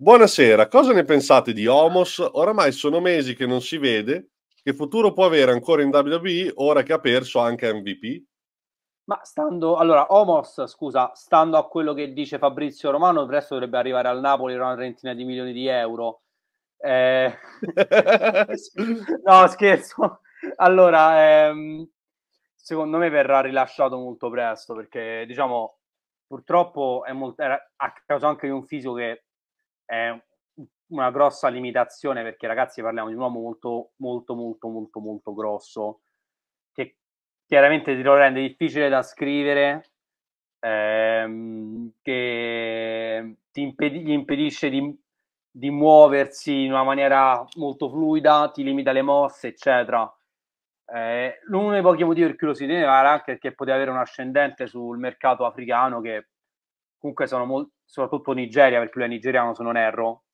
Buonasera, cosa ne pensate di Homos? Oramai sono mesi che non si vede. Che futuro può avere ancora in WWE ora che ha perso anche MVP? Ma stando, allora, Omos, scusa, stando a quello che dice Fabrizio Romano, presto dovrebbe arrivare al Napoli una trentina di milioni di euro. Eh... no, scherzo. Allora, ehm, secondo me verrà rilasciato molto presto perché, diciamo, purtroppo è molto, era a causa anche di un fisico che è una grossa limitazione perché ragazzi parliamo di un uomo molto molto molto molto molto grosso che chiaramente ti lo rende difficile da scrivere ehm, che impedi- gli impedisce di, di muoversi in una maniera molto fluida ti limita le mosse eccetera eh, uno dei pochi motivi per cui lo si teneva era anche perché poteva avere un ascendente sul mercato africano che comunque sono molto soprattutto Nigeria, perché lui è nigeriano se non erro,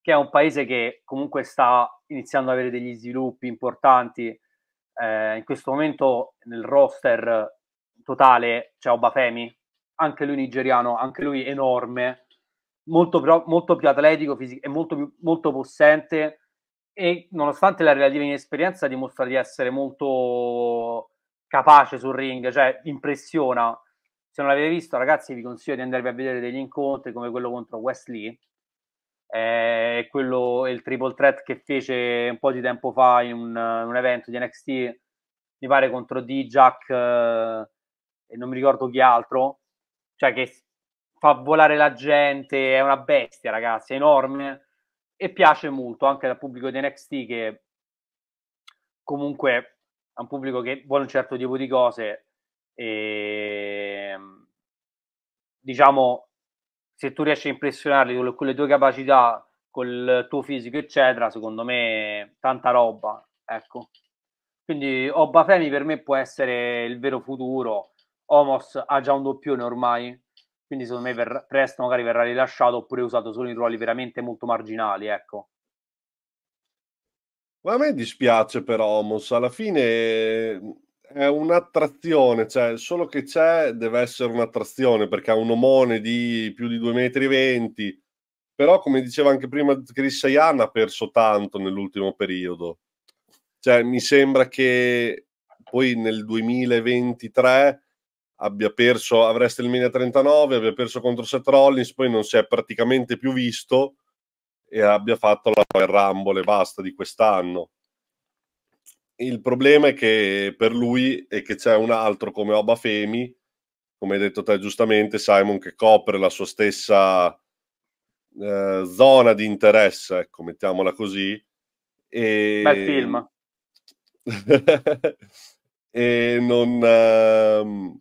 che è un paese che comunque sta iniziando ad avere degli sviluppi importanti. Eh, in questo momento nel roster totale c'è Obafemi, anche lui nigeriano, anche lui enorme, molto, molto più atletico fisico, e molto, molto possente e nonostante la relativa inesperienza dimostra di essere molto capace sul ring, cioè impressiona. Se non l'avete visto, ragazzi, vi consiglio di andarvi a vedere degli incontri come quello contro Wesley, eh, quello il triple threat che fece un po' di tempo fa in un, un evento di NXT, mi pare contro D-Jack eh, e non mi ricordo chi altro, cioè che fa volare la gente, è una bestia, ragazzi, è enorme e piace molto anche al pubblico di NXT che comunque è un pubblico che vuole un certo tipo di cose e Ehm, diciamo, se tu riesci a impressionarli con le, con le tue capacità, col tuo fisico, eccetera, secondo me tanta roba, ecco. Quindi Obafemi per me può essere il vero futuro. Omos ha già un doppione ormai, quindi secondo me per, presto magari verrà rilasciato oppure usato solo in ruoli veramente molto marginali, ecco. Ma a me dispiace per Omos, alla fine è un'attrazione, cioè solo che c'è deve essere un'attrazione perché ha un omone di più di 2,20 metri, però come diceva anche prima Chris Sayan ha perso tanto nell'ultimo periodo. Cioè, mi sembra che poi nel 2023 abbia perso a WrestleMania 39, abbia perso contro Seth Rollins, poi non si è praticamente più visto e abbia fatto la Rumble e basta di quest'anno il problema è che per lui è che c'è un altro come Oba Femi, come hai detto te giustamente, Simon, che copre la sua stessa eh, zona di interesse, ecco, mettiamola così. E... Bel film. e non, ehm,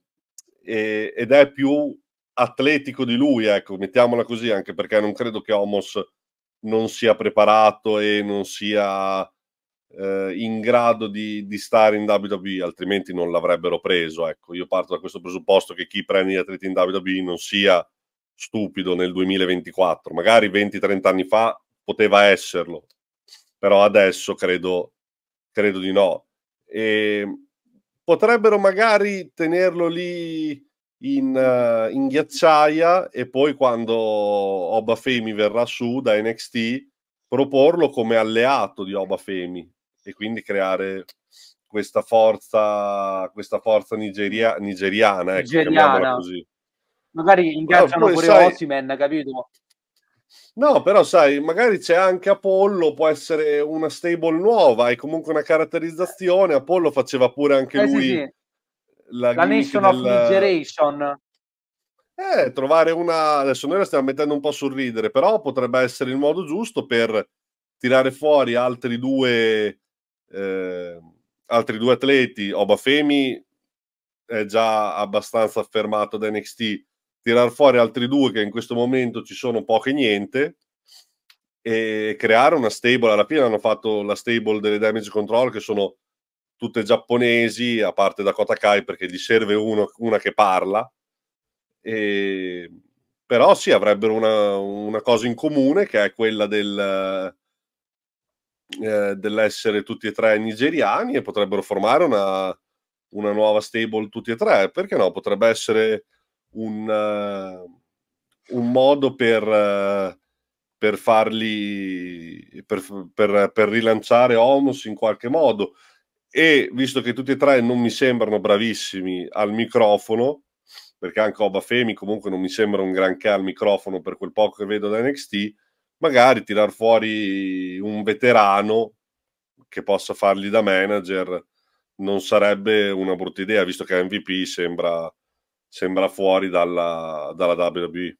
e, ed è più atletico di lui, ecco, mettiamola così, anche perché non credo che Homos non sia preparato e non sia eh, in grado di, di, stare in WWE, altrimenti non l'avrebbero preso. Ecco, io parto da questo presupposto che chi prende gli atleti in WWE non sia stupido nel 2024, magari 20-30 anni fa poteva esserlo, però adesso credo, credo di no. E potrebbero magari tenerlo lì in, uh, in, ghiacciaia e poi quando Oba Femi verrà su da NXT proporlo come alleato di Obafemi e quindi creare questa forza, questa forza nigeria, nigeriana, ecco, nigeriana. Ecco, Magari ingaggiano pure sai... Osimen, capito? No, però sai, magari c'è anche Apollo, può essere una stable nuova, è comunque una caratterizzazione. Apollo faceva pure anche eh, lui sì, sì. la, la Nation del... of Nigeration. Eh, trovare una... Adesso noi la stiamo mettendo un po' a sorridere, però potrebbe essere il modo giusto per tirare fuori altri due, eh, altri due atleti. Obafemi è già abbastanza affermato da NXT. Tirare fuori altri due che in questo momento ci sono poche niente e creare una stable. Alla fine hanno fatto la stable delle damage control che sono tutte giapponesi, a parte Dakota Kai perché gli serve uno, una che parla e, ehm, però sì, avrebbero una, una, cosa in comune che è quella del, eh, dell'essere tutti e tre nigeriani e potrebbero formare una, una, nuova stable tutti e tre. Perché no? Potrebbe essere un, uh, un modo per, uh, per farli, per, per, per rilanciare Homos in qualche modo. E visto che tutti e tre non mi sembrano bravissimi al microfono, perché anche Obafemi comunque non mi sembra un granché al microfono per quel poco che vedo da NXT, magari tirar fuori un veterano che possa fargli da manager non sarebbe una brutta idea, visto che MVP sembra, sembra fuori dalla, dalla WWE.